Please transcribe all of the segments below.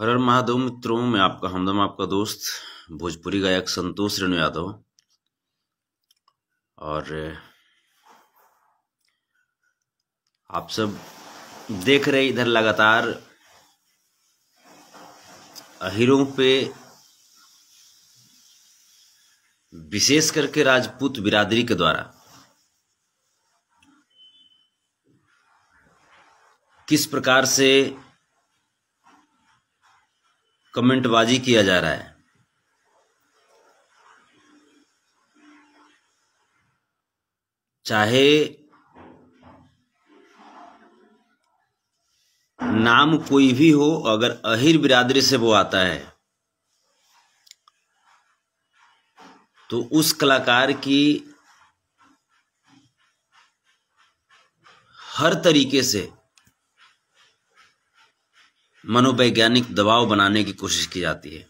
हर हर महादेव मित्रों में आपका हमदम आपका दोस्त भोजपुरी गायक संतोष रेणु यादव और आप सब देख रहे इधर लगातार अहिरों पे विशेष करके राजपूत बिरादरी के द्वारा किस प्रकार से कमेंटबाजी किया जा रहा है चाहे नाम कोई भी हो अगर अहिर बिरादरी से वो आता है तो उस कलाकार की हर तरीके से मनोवैज्ञानिक दबाव बनाने की कोशिश की जाती है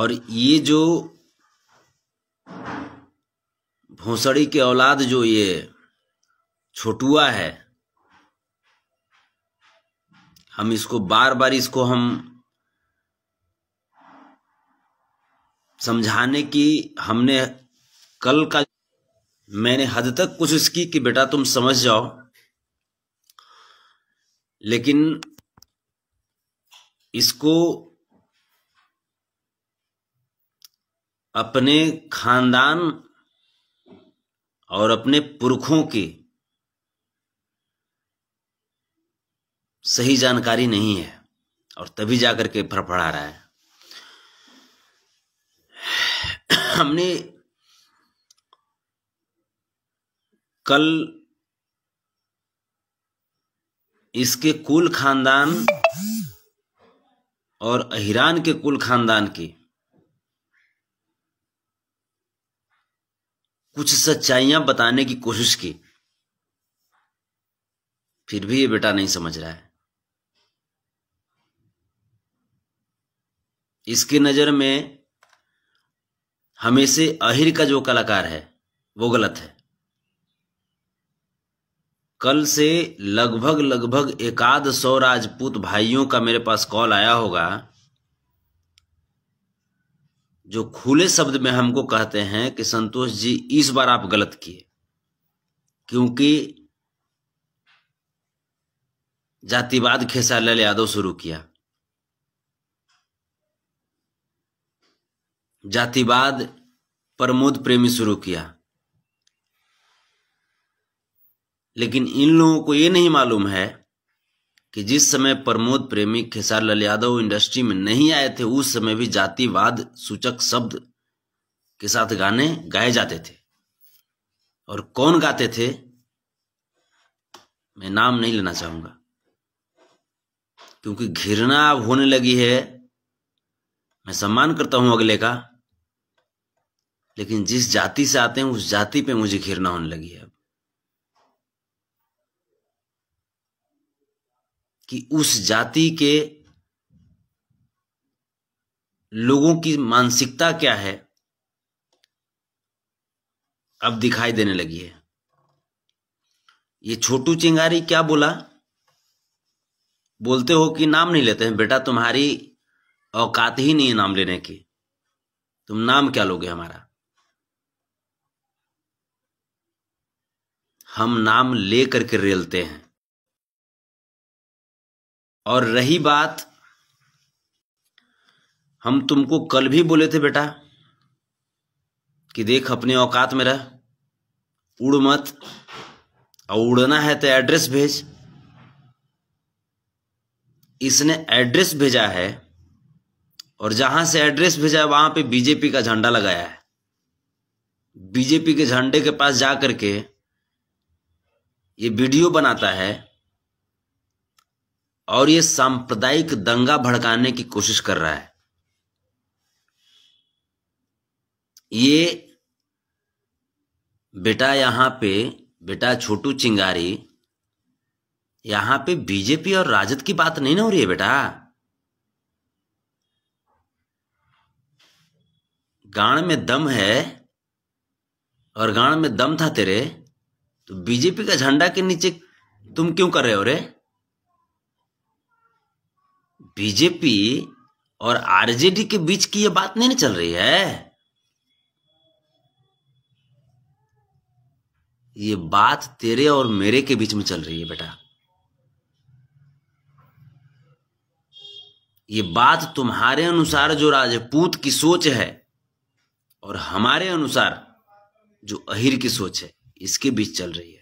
और ये जो भोसड़ी के औलाद जो ये छोटुआ है हम इसको बार बार इसको हम समझाने की हमने कल का मैंने हद तक कोशिश की कि बेटा तुम समझ जाओ लेकिन इसको अपने खानदान और अपने पुरखों की सही जानकारी नहीं है और तभी जाकर के फड़फड़ा रहा है हमने कल इसके कुल खानदान और अहिरान के कुल खानदान की कुछ सच्चाइयां बताने की कोशिश की फिर भी ये बेटा नहीं समझ रहा है इसकी नज़र में हमें से अहिर का जो कलाकार है वो गलत है कल से लगभग लगभग एकाध सौ राजपूत भाइयों का मेरे पास कॉल आया होगा जो खुले शब्द में हमको कहते हैं कि संतोष जी इस बार आप गलत किए क्योंकि जातिवाद लल यादव शुरू किया जातिवाद प्रमोद प्रेमी शुरू किया लेकिन इन लोगों को ये नहीं मालूम है कि जिस समय प्रमोद प्रेमी खेसार लाल यादव इंडस्ट्री में नहीं आए थे उस समय भी जातिवाद सूचक शब्द के साथ गाने गाए जाते थे और कौन गाते थे मैं नाम नहीं लेना चाहूंगा क्योंकि घृणा अब होने लगी है मैं सम्मान करता हूं अगले का लेकिन जिस जाति से आते हैं उस जाति पे मुझे घृणा होने लगी है कि उस जाति के लोगों की मानसिकता क्या है अब दिखाई देने लगी है ये छोटू चिंगारी क्या बोला बोलते हो कि नाम नहीं लेते हैं बेटा तुम्हारी औकात ही नहीं है नाम लेने की तुम नाम क्या लोगे हमारा हम नाम ले करके रेलते हैं और रही बात हम तुमको कल भी बोले थे बेटा कि देख अपने औकात में रह उड़ मत और उड़ना है तो एड्रेस भेज इसने एड्रेस भेजा है और जहां से एड्रेस भेजा है वहां पे बीजेपी का झंडा लगाया है बीजेपी के झंडे के पास जा करके ये वीडियो बनाता है और ये सांप्रदायिक दंगा भड़काने की कोशिश कर रहा है ये बेटा यहां पे बेटा छोटू चिंगारी यहां पे बीजेपी और राजद की बात नहीं ना हो रही है बेटा गाण में दम है और गाण में दम था तेरे तो बीजेपी का झंडा के नीचे तुम क्यों कर रहे हो रे बीजेपी और आरजेडी के बीच की ये बात नहीं चल रही है ये बात तेरे और मेरे के बीच में चल रही है बेटा ये बात तुम्हारे अनुसार जो राजपूत की सोच है और हमारे अनुसार जो अहिर की सोच है इसके बीच चल रही है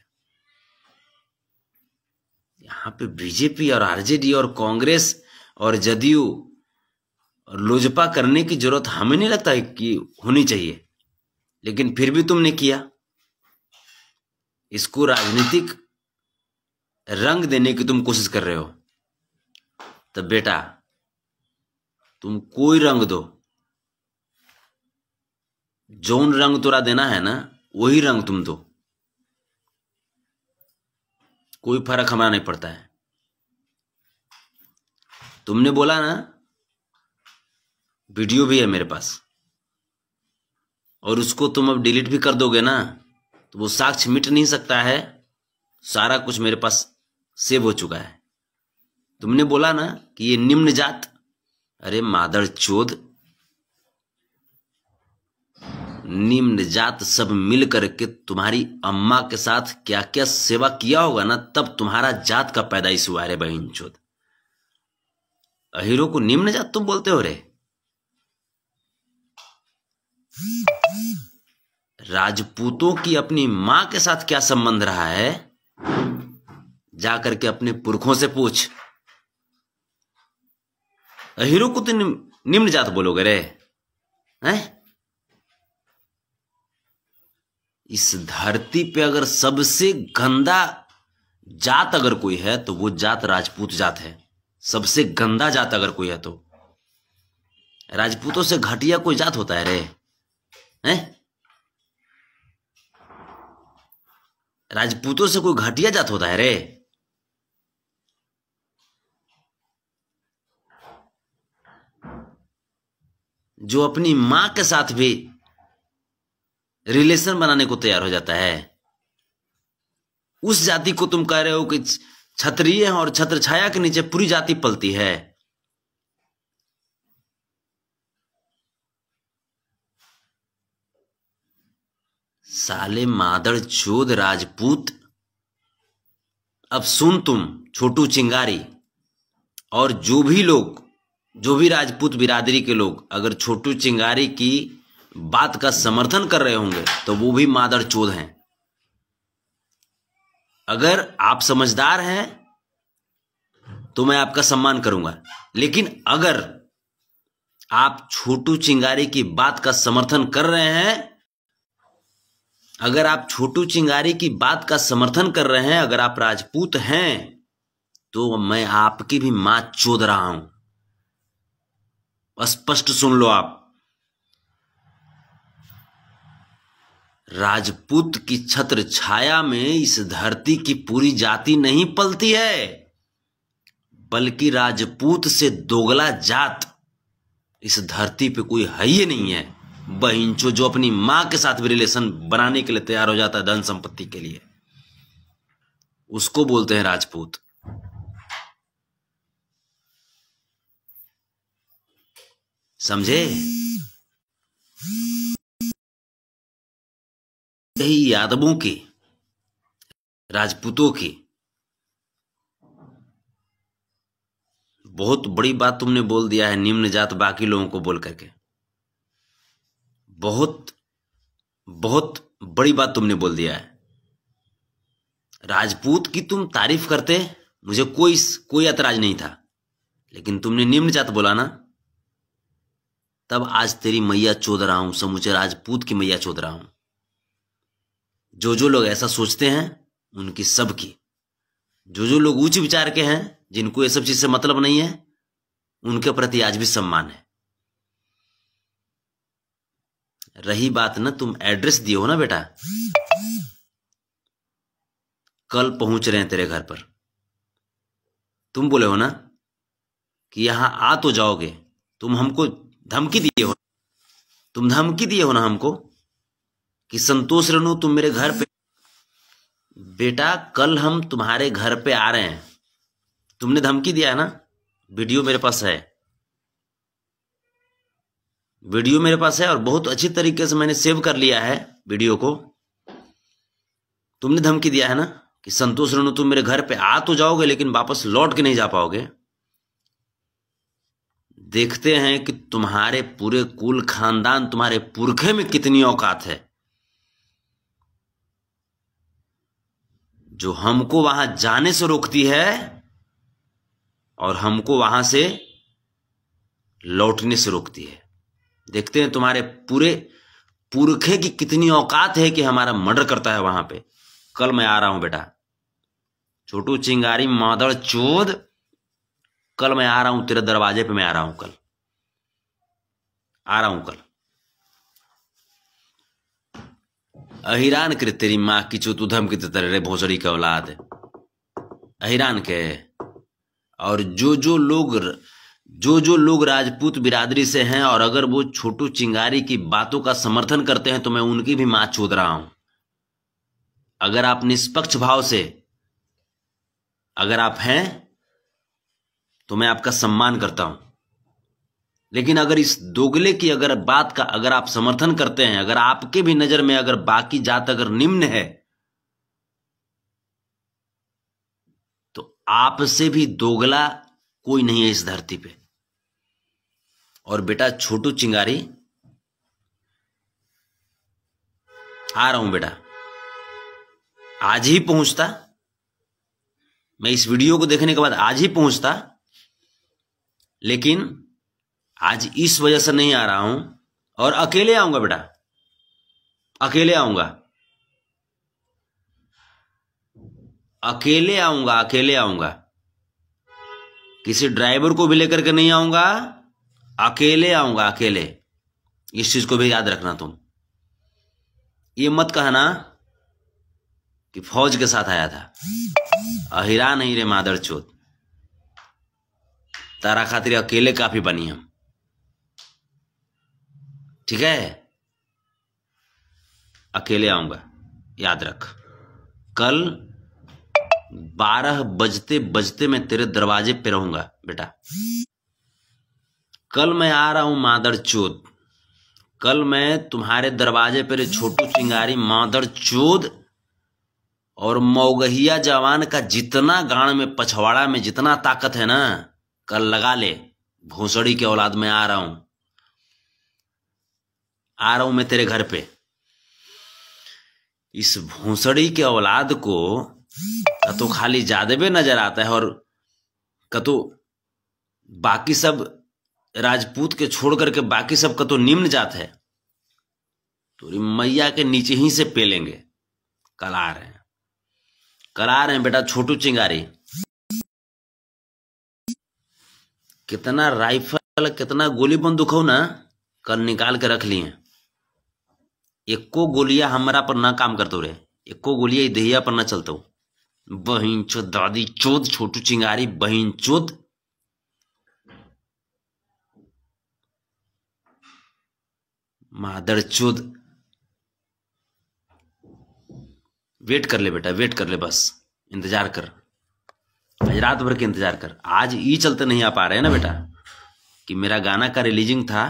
यहां पे बीजेपी और आरजेडी और कांग्रेस और जदयू और लोजपा करने की जरूरत हमें नहीं लगता है कि होनी चाहिए लेकिन फिर भी तुमने किया इसको राजनीतिक रंग देने की तुम कोशिश कर रहे हो तो बेटा तुम कोई रंग दो जोन रंग तुरा देना है ना वही रंग तुम दो कोई फर्क हमारा नहीं पड़ता है तुमने बोला ना वीडियो भी है मेरे पास और उसको तुम अब डिलीट भी कर दोगे ना तो वो साक्ष्य मिट नहीं सकता है सारा कुछ मेरे पास सेव हो चुका है तुमने बोला ना कि ये निम्न जात अरे मादर चोद निम्न जात सब मिल करके तुम्हारी अम्मा के साथ क्या क्या सेवा किया होगा ना तब तुम्हारा जात का पैदाइश हुआ अरे बहन चोद हीरो को निम्न जात तुम बोलते हो रे राजपूतों की अपनी मां के साथ क्या संबंध रहा है जाकर के अपने पुरखों से पूछ अहिरो को तो निम्न जात बोलोगे रे हैं इस धरती पे अगर सबसे गंदा जात अगर कोई है तो वो जात राजपूत जात है सबसे गंदा जात अगर कोई है तो राजपूतों से घटिया कोई जात होता है रे हैं राजपूतों से कोई घटिया जात होता है रे जो अपनी मां के साथ भी रिलेशन बनाने को तैयार हो जाता है उस जाति को तुम कह रहे हो कि छत्रिय हैं और छत्र छाया के नीचे पूरी जाति पलती है साले मादड़ चोद राजपूत अब सुन तुम छोटू चिंगारी और जो भी लोग जो भी राजपूत बिरादरी के लोग अगर छोटू चिंगारी की बात का समर्थन कर रहे होंगे तो वो भी मादड़ चोद हैं अगर आप समझदार हैं तो मैं आपका सम्मान करूंगा लेकिन अगर आप छोटू चिंगारी की बात का समर्थन कर रहे हैं अगर आप छोटू चिंगारी की बात का समर्थन कर रहे हैं अगर आप राजपूत हैं तो मैं आपकी भी मां चोद रहा हूं स्पष्ट सुन लो आप राजपूत की छत्र छाया में इस धरती की पूरी जाति नहीं पलती है बल्कि राजपूत से दोगला जात इस धरती पे कोई है ही नहीं है बहिंचो जो अपनी मां के साथ भी रिलेशन बनाने के लिए तैयार हो जाता है धन संपत्ति के लिए उसको बोलते हैं राजपूत समझे यही यादवों के राजपूतों के बहुत बड़ी बात तुमने बोल दिया है निम्न जात बाकी लोगों को बोल करके बहुत बहुत बड़ी बात तुमने बोल दिया है राजपूत की तुम तारीफ करते मुझे कोई कोई ऐतराज नहीं था लेकिन तुमने निम्न जात बोला ना तब आज तेरी मैया चोद रहा हूं समूचे राजपूत की मैया चोद रहा हूं जो जो लोग ऐसा सोचते हैं उनकी सबकी जो जो लोग ऊंच विचार के हैं जिनको ये सब चीज से मतलब नहीं है उनके प्रति आज भी सम्मान है रही बात ना तुम एड्रेस दिए हो ना बेटा कल पहुंच रहे हैं तेरे घर पर तुम बोले हो ना कि यहां आ तो जाओगे तुम हमको धमकी दिए हो तुम धमकी दिए हो ना हमको कि संतोष रेणु तुम मेरे घर पे बेटा कल हम तुम्हारे घर पे आ रहे हैं तुमने धमकी दिया है ना वीडियो मेरे पास है वीडियो मेरे पास है और बहुत अच्छी तरीके से मैंने सेव कर लिया है वीडियो को तुमने धमकी दिया है ना कि संतोष रेणु तुम मेरे घर पे आ तो जाओगे लेकिन वापस लौट के नहीं जा पाओगे देखते हैं कि तुम्हारे पूरे कुल खानदान तुम्हारे पुरखे में कितनी औकात है जो हमको वहां जाने से रोकती है और हमको वहां से लौटने से रोकती है देखते हैं तुम्हारे पूरे पुरखे की कितनी औकात है कि हमारा मर्डर करता है वहां पे कल मैं आ रहा हूं बेटा छोटू चिंगारी मादड़ चोद कल मैं आ रहा हूं तेरे दरवाजे पे मैं आ रहा हूं कल आ रहा हूं कल अहिरान करे तेरी माँ चुत उधम की तेरे रे भोसड़ी का औलाद अहिरान के और जो जो लोग जो जो लोग राजपूत बिरादरी से हैं और अगर वो छोटू चिंगारी की बातों का समर्थन करते हैं तो मैं उनकी भी माँ चूद रहा हूं अगर आप निष्पक्ष भाव से अगर आप हैं तो मैं आपका सम्मान करता हूं लेकिन अगर इस दोगले की अगर बात का अगर आप समर्थन करते हैं अगर आपके भी नजर में अगर बाकी जात अगर निम्न है तो आपसे भी दोगला कोई नहीं है इस धरती पे और बेटा छोटू चिंगारी आ रहा हूं बेटा आज ही पहुंचता मैं इस वीडियो को देखने के बाद आज ही पहुंचता लेकिन आज इस वजह से नहीं आ रहा हूं और अकेले आऊंगा बेटा अकेले आऊंगा अकेले आऊंगा अकेले आऊंगा किसी ड्राइवर को भी लेकर के नहीं आऊंगा अकेले आऊंगा अकेले इस चीज को भी याद रखना तुम ये मत कहना कि फौज के साथ आया था अहिरा नहीं रे मादर चोत तारा खातिर अकेले काफी बनी हम ठीक है अकेले आऊंगा याद रख कल बारह बजते बजते मैं तेरे दरवाजे पे रहूंगा बेटा कल मैं आ रहा हूं मादर चोद कल मैं तुम्हारे दरवाजे पर छोटू चिंगारी मादर चोद और मौगहिया जवान का जितना गाण में पछवाड़ा में जितना ताकत है ना कल लगा ले भूसड़ी के औलाद में आ रहा हूं आ रहा हूं मैं तेरे घर पे इस भूसड़ी के औलाद को कतो खाली जादबे नजर आता है और कतो बाकी सब राजपूत के छोड़ करके बाकी सब कतो निम्न जात है तो मैया के नीचे ही से पेलेंगे कल आ रहे हैं कल आ रहे हैं बेटा छोटू चिंगारी कितना राइफल कितना गोली बंदूक हो ना कल निकाल के रख लिए एको गोलिया हमारा पर ना काम करते रहे एको गोलिया दहिया पर ना चलते बहिन चोत दादी चोत छोटू चिंगारी बहन चोत मादर चोत वेट कर ले बेटा वेट कर ले बस इंतजार कर आज रात भर के इंतजार कर आज ये चलते नहीं आ पा रहे हैं ना बेटा कि मेरा गाना का रिलीजिंग था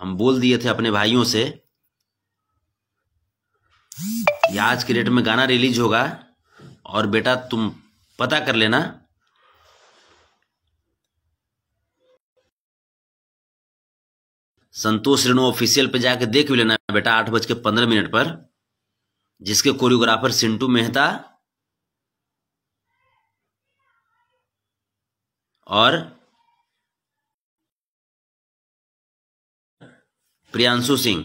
हम बोल दिए थे अपने भाइयों से या आज के डेट में गाना रिलीज होगा और बेटा तुम पता कर लेना संतोष रेणु ऑफिशियल पे जाके देख भी लेना बेटा आठ बज के पंद्रह मिनट पर जिसके कोरियोग्राफर सिंटू मेहता और प्रियांशु सिंह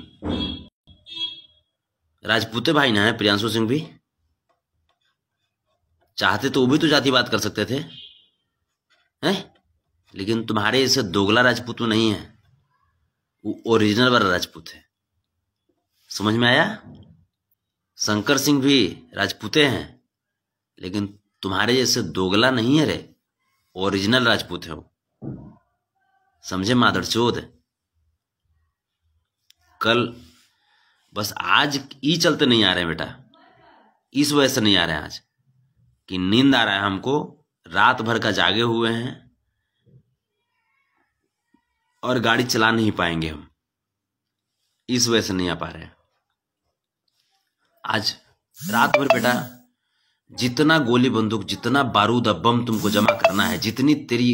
राजपूते भाई ना है प्रियांशु सिंह भी चाहते तो वो भी तो जाति बात कर सकते थे हैं लेकिन तुम्हारे इसे दोगला राजपूत नहीं है वो ओरिजिनल वाला राजपूत है समझ में आया शंकर सिंह भी राजपूते हैं लेकिन तुम्हारे जैसे दोगला नहीं है रे ओरिजिनल राजपूत है वो समझे माधर चोद कल बस आज ई चलते नहीं आ रहे हैं बेटा इस वजह से नहीं आ रहे हैं आज कि नींद आ रहा है हमको रात भर का जागे हुए हैं और गाड़ी चला नहीं पाएंगे हम इस वजह से नहीं आ पा रहे हैं आज रात भर बेटा जितना गोली बंदूक जितना बारूद अब बम तुमको जमा करना है जितनी तेरी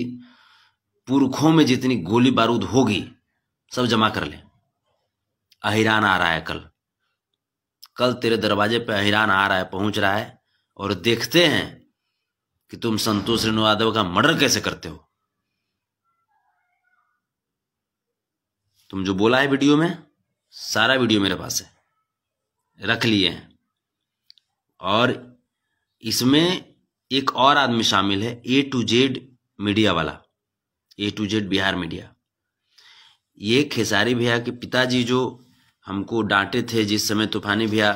पुरखों में जितनी गोली बारूद होगी सब जमा कर ले अहिरान आ रहा है कल कल तेरे दरवाजे पे हिरान आ रहा है पहुंच रहा है और देखते हैं कि तुम संतोष रेणु यादव का मर्डर कैसे करते हो तुम जो बोला है वीडियो में सारा वीडियो मेरे पास है रख लिए हैं और इसमें एक और आदमी शामिल है ए टू जेड मीडिया वाला A to Z Bihar media ये खेसारी भैया के पिताजी जो हमको डांटे थे जिस समय तूफानी भैया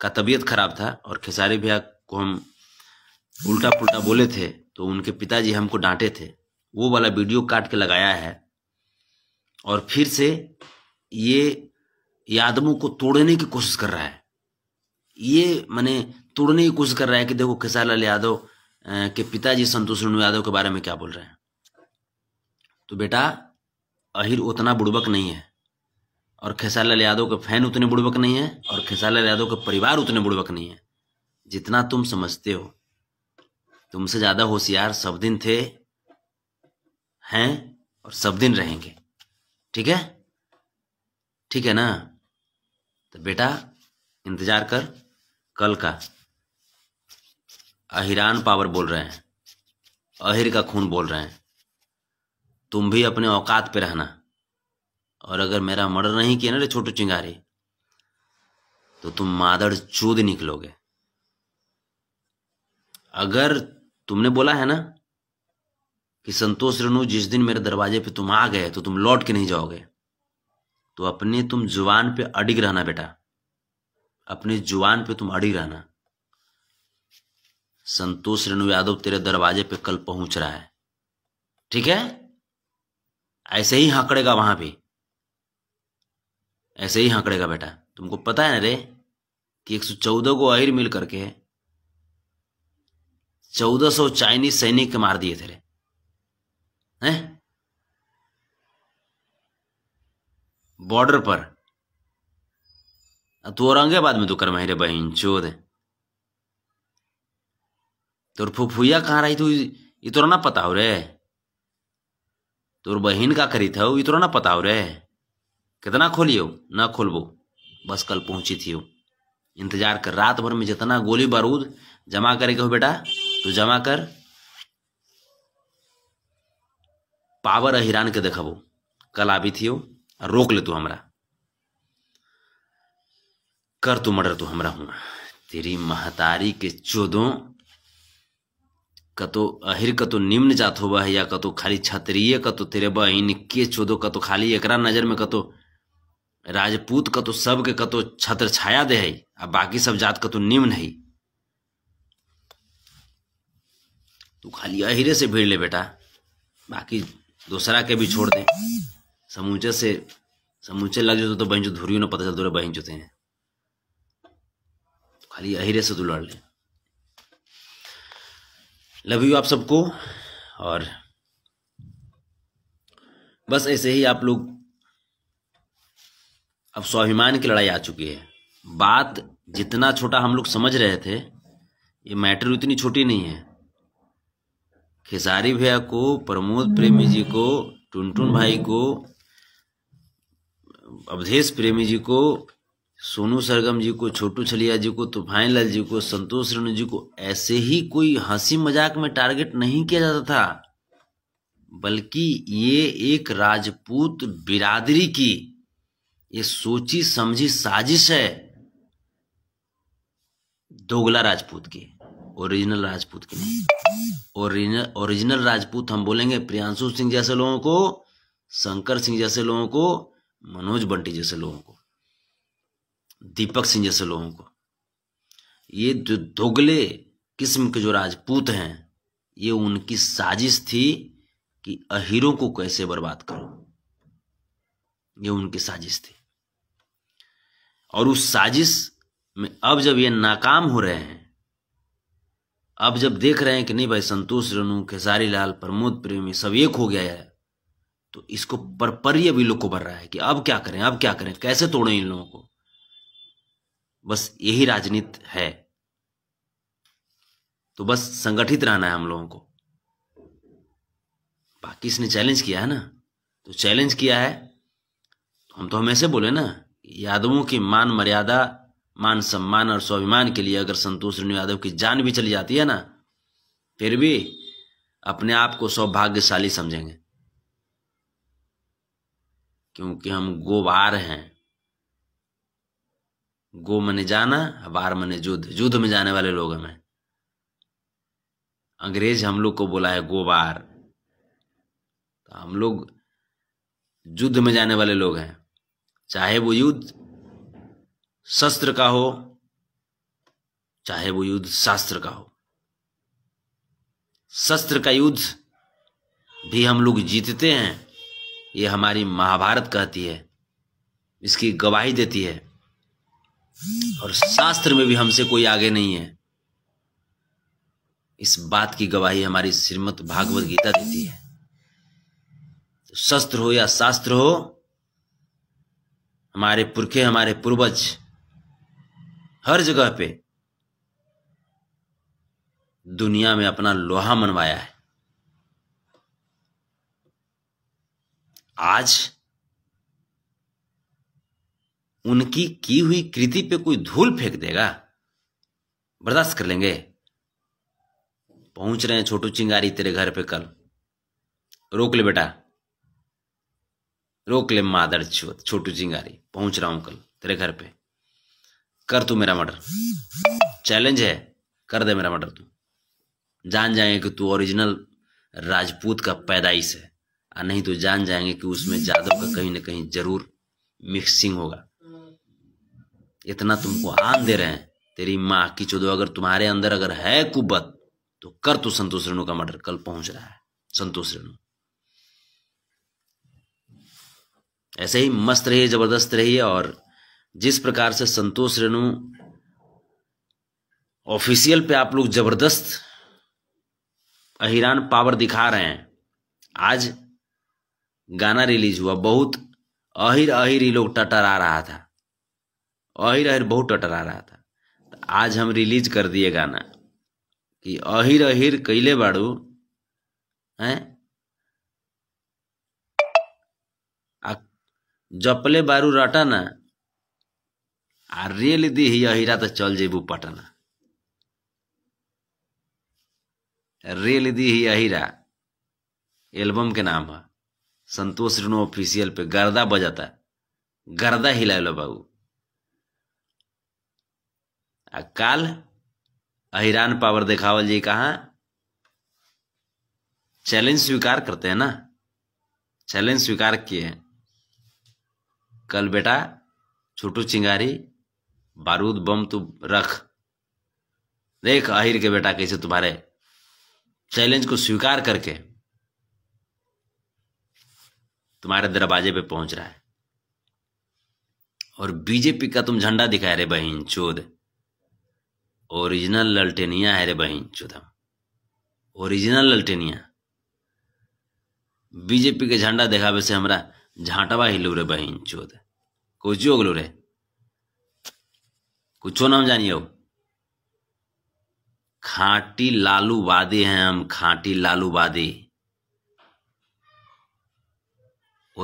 का तबीयत खराब था और खेसारी भैया को हम उल्टा पुल्टा बोले थे तो उनके पिताजी हमको डांटे थे वो वाला वीडियो काट के लगाया है और फिर से ये यादवों को तोड़ने की कोशिश कर रहा है ये मैंने तोड़ने की कोशिश कर रहा है कि देखो खेसारी लाल यादव के पिताजी संतोष रेणु यादव के बारे में क्या बोल रहे हैं तो बेटा अहिर उतना बुड़बक नहीं है और खेसारी लाल यादव के फैन उतने बुड़बक नहीं है और खेसारी लाल यादव का परिवार उतने बुड़बक नहीं है जितना तुम समझते हो तुमसे ज़्यादा होशियार सब दिन थे हैं और सब दिन रहेंगे ठीक है ठीक है ना तो बेटा इंतज़ार कर कल का अहिरान पावर बोल रहे हैं अहिर का खून बोल रहे हैं तुम भी अपने औकात पे रहना और अगर मेरा मर्डर नहीं किया ना रे छोटू चिंगारे तो तुम मादड़ चूद निकलोगे अगर तुमने बोला है ना कि संतोष रेणु जिस दिन मेरे दरवाजे पे तुम आ गए तो तुम लौट के नहीं जाओगे तो अपने तुम जुबान पे अडिग रहना बेटा अपने जुबान पे तुम अडिग रहना संतोष रेणु यादव तेरे दरवाजे पे कल पहुंच रहा है ठीक है ऐसे ही हाकड़ेगा वहां भी ऐसे ही आंकड़े बेटा तुमको पता है ना रे कि 114 को आहिर मिल करके 1400 चाइनीज सैनिक मार दिए थे रे हैं बॉर्डर पर तू औरंगाबाद में तो कर मेरे बहन चोद तोर फुफुया कहाँ रही तू इतना ना पता हो रे तुर बहन का करी था इतना ना पता हो रे कितना खोलियो न ना खोलबो बस कल पहुंची थी इंतजार कर रात भर में जितना गोली बारूद जमा करेगा हो बेटा तो जमा कर पावर अहिरान के देखो कल आबी थी रोक ले तू हमरा कर तू मर्डर तू हमरा हूँ तेरी महतारी के चोदों कतो अहिर कतो निम्न जात हो या कतो खाली छतरीय कतो तेरे बहन के चोदो कतो खाली एकरा नजर में कतो राजपूत का तो सबके का तो छत्र छाया दे है आ बाकी सब जात का तो निम्न है तू खाली अहिरे से भीड़ ले बेटा बाकी दूसरा के भी छोड़ दे समूचे से समूचे लग जाते तो बहन जो धुरियो ना पता चल दूर बहन जोते हैं खाली अहिरे से तू लड़ ले लव यू आप सबको और बस ऐसे ही आप लोग अब स्वाभिमान की लड़ाई आ चुकी है बात जितना छोटा हम लोग समझ रहे थे ये मैटर उतनी छोटी नहीं है खेसारी भैया को प्रमोद प्रेमी जी को टुनटुन भाई को अवधेश प्रेमी जी को सोनू सरगम जी को छोटू छलिया जी को तूफान लाल जी को संतोष रेणु जी को ऐसे ही कोई हंसी मजाक में टारगेट नहीं किया जाता था बल्कि ये एक राजपूत बिरादरी की ये सोची समझी साजिश है दोगला राजपूत की ओरिजिनल राजपूत की नहीं ओरिजिनल ओरिजिनल राजपूत हम बोलेंगे प्रियांशु सिंह जैसे लोगों को शंकर सिंह जैसे लोगों को मनोज बंटी जैसे लोगों को दीपक सिंह जैसे लोगों को ये जो दोगले किस्म के जो राजपूत हैं ये उनकी साजिश थी कि अहीरों को कैसे बर्बाद करो ये उनकी साजिश थी और उस साजिश में अब जब ये नाकाम हो रहे हैं अब जब देख रहे हैं कि नहीं भाई संतोष रेणु खेसारी लाल प्रमोद प्रेमी सब एक हो गया है तो इसको परपर्य भी लोग को भर रहा है कि अब क्या करें अब क्या करें कैसे तोड़े इन लोगों को बस यही राजनीति है तो बस संगठित रहना है हम लोगों को बाकी इसने चैलेंज किया है ना तो चैलेंज किया है तो हम तो हमेशा बोले ना यादवों की मान मर्यादा मान सम्मान और स्वाभिमान के लिए अगर संतोष रेणु यादव की जान भी चली जाती है ना फिर भी अपने आप को सौभाग्यशाली समझेंगे क्योंकि हम गोवार हैं गो मने जाना वार मने युद्ध युद्ध में जाने वाले लोग हमें अंग्रेज हम लोग को बोला है गोवार तो हम लोग युद्ध में जाने वाले लोग हैं चाहे वो युद्ध शस्त्र का हो चाहे वो युद्ध शास्त्र का हो शस्त्र का युद्ध भी हम लोग जीतते हैं ये हमारी महाभारत कहती है इसकी गवाही देती है और शास्त्र में भी हमसे कोई आगे नहीं है इस बात की गवाही हमारी श्रीमद भागवत गीता देती है तो शस्त्र हो या शास्त्र हो हमारे पुरखे हमारे पूर्वज हर जगह पे दुनिया में अपना लोहा मनवाया है आज उनकी की हुई कृति पे कोई धूल फेंक देगा बर्दाश्त कर लेंगे पहुंच रहे हैं छोटू चिंगारी तेरे घर पे कल रोक ले बेटा रोक ले मादर चोत छोटू चिंगारी पहुंच रहा हूं कल तेरे घर पे कर तू मेरा मर्डर चैलेंज है कर दे मेरा मर्डर तू जान जाएंगे कि तू ओरिजिनल राजपूत का पैदाइश है और नहीं तो जान जाएंगे कि उसमें जादव का कहीं ना कहीं जरूर मिक्सिंग होगा इतना तुमको आम दे रहे हैं तेरी माँ की चौदह अगर तुम्हारे अंदर अगर है कुबत तो कर तू संतोष रेणु का मर्डर कल पहुंच रहा है संतोष रेणु ऐसे ही मस्त रहिए ज़बरदस्त रहिए और जिस प्रकार से संतोष रेणु ऑफिशियल पे आप लोग ज़बरदस्त अहिरान पावर दिखा रहे हैं आज गाना रिलीज हुआ बहुत अहिर अहिर ही लोग आ रहा था अहिर अहिर बहुत टटर आ रहा था तो आज हम रिलीज कर दिए गाना कि अहिर अहिर कैले बाड़ू हैं जपले बारू रटना आ रेल दी अहिरा तो चल जेबू पटना रेल दी ही अहिरा एल्बम के नाम है संतोष रूनो ऑफिशियल पे गर्दा बजाता गर्दा लो बाबू आ काल अहिरान पावर दिखावल जी कहा चैलेंज स्वीकार करते हैं ना चैलेंज स्वीकार किए हैं कल बेटा छोटू चिंगारी बारूद बम तू रख देख आहिर के बेटा कैसे तुम्हारे चैलेंज को स्वीकार करके तुम्हारे दरवाजे पे पहुंच रहा है और बीजेपी का तुम झंडा दिखा रे बहन चोद ओरिजिनल लल्टेनिया है रे बहन चोदम ओरिजिनल ललटेनिया बीजेपी के झंडा दिखावे से हमारा झाटवा हिलू रे बहन चोद कुछ गलो रे कुछो नाम जानिए खाटी लालू वादी हैं हम खाटी लालू वादी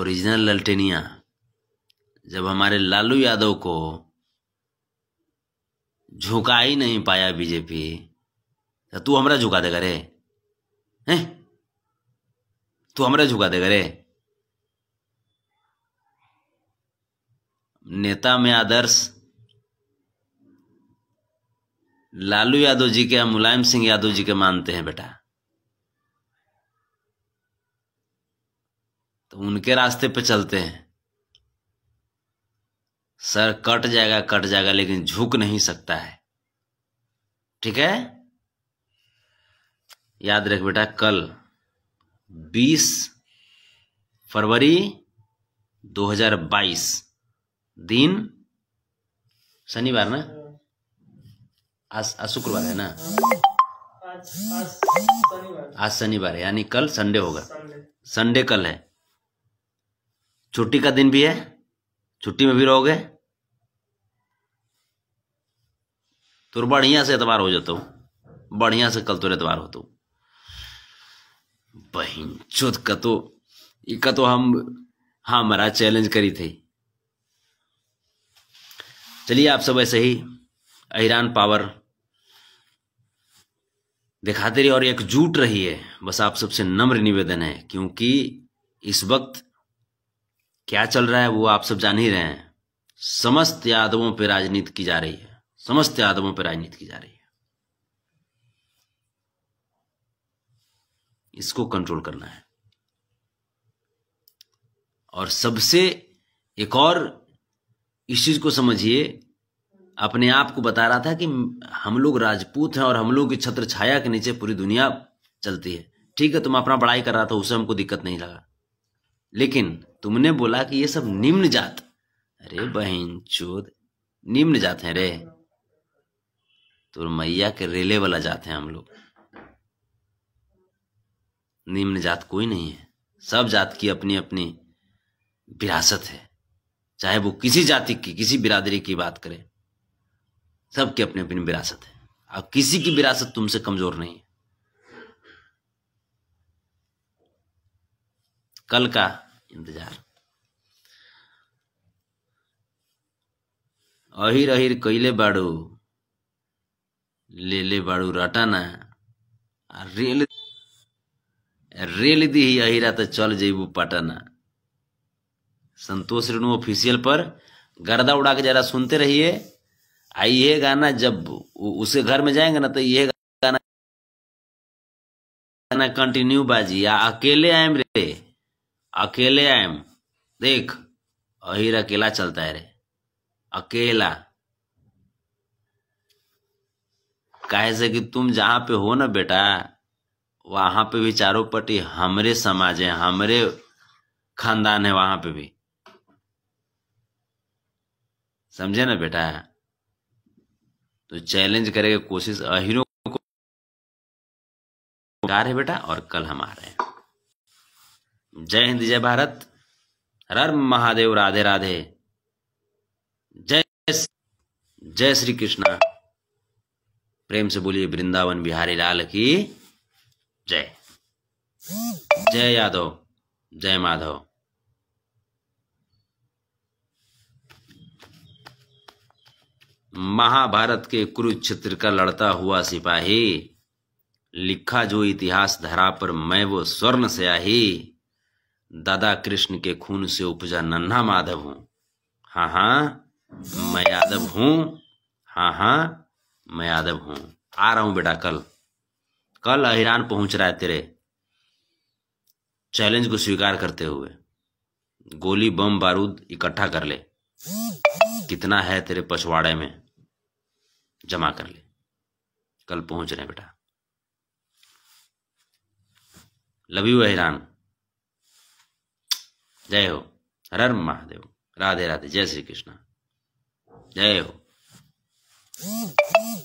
ओरिजिनल ललटेनिया जब हमारे लालू यादव को झुका ही नहीं पाया बीजेपी तो तू हमरा झुका देगा रे हैं तू हमरा झुका देगा रे नेता में आदर्श लालू यादव जी के या मुलायम सिंह यादव जी के मानते हैं बेटा तो उनके रास्ते पे चलते हैं सर कट जाएगा कट जाएगा लेकिन झुक नहीं सकता है ठीक है याद रख बेटा कल 20 फरवरी 2022 दिन शनिवार ना आज आज शुक्रवार है ना आज शनिवार है यानी कल संडे होगा संडे कल है छुट्टी का दिन भी है छुट्टी में भी रहोगे तो बढ़िया से एतवार हो जाता हूँ बढ़िया से कल तो एतवार हो तो बहन चुत का तो इका तो हम हाँ, हमारा चैलेंज करी थी चलिए आप सब ऐसे ही ईरान पावर दिखाते रहिए और एकजुट रहिए बस आप सबसे नम्र निवेदन है क्योंकि इस वक्त क्या चल रहा है वो आप सब जान ही रहे हैं समस्त यादवों पर राजनीति की जा रही है समस्त यादवों पर राजनीति की जा रही है इसको कंट्रोल करना है और सबसे एक और इस चीज़ को समझिए अपने आप को बता रहा था कि हम लोग राजपूत हैं और हम लोग की छत्र छाया के नीचे पूरी दुनिया चलती है ठीक है तुम अपना पढ़ाई कर रहा था उसे हमको दिक्कत नहीं लगा लेकिन तुमने बोला कि ये सब निम्न जात अरे बहन चोद निम्न जात हैं रे तो मैया के रेले वाला जात है हम लोग निम्न जात कोई नहीं है सब जात की अपनी अपनी विरासत है चाहे वो किसी जाति की किसी बिरादरी की बात करें सबकी अपनी अपनी विरासत है और किसी की विरासत तुमसे कमजोर नहीं है कल का इंतजार अहिर अहिर कैले बाड़ू ले ले बाड़ू रटाना रेल रेल दी ही अहिरा तो चल जेबू पटाना संतोष रेणु ऑफिशियल पर गर्दा उड़ा के जरा सुनते रहिए आ ये गाना जब उसे घर में जाएंगे ना तो ये गाना गाना कंटिन्यू बाजी या अकेले आएम रे अकेले आएम देख अहिर अकेला चलता है रे अकेला कहे से कि तुम जहां पे हो ना बेटा वहां पे भी चारों पटी हमरे समाज है हमरे खानदान है वहां पे भी समझे ना बेटा तो चैलेंज करेगा कोशिश अहिरो को है बेटा और कल हम आ रहे हैं जय हिंद जय भारत हर महादेव राधे राधे जय जय श्री कृष्णा प्रेम से बोलिए वृंदावन बिहारी लाल की जय जय यादव जय माधव महाभारत के कुरुक्षेत्र का लड़ता हुआ सिपाही लिखा जो इतिहास धरा पर मैं वो स्वर्ण आही दादा कृष्ण के खून से उपजा नन्हा माधव हूं हाँ हाँ मैं यादव हूँ हाँ हाँ मैं यादव हूँ आ रहा हूं बेटा कल कल अहिरान पहुंच रहा है तेरे चैलेंज को स्वीकार करते हुए गोली बम बारूद इकट्ठा कर ले कितना है तेरे पछवाड़े में जमा कर ले कल पहुंच रहे बेटा लव यू हैरान जय हो हर हर महादेव राधे राधे जय श्री कृष्णा जय हो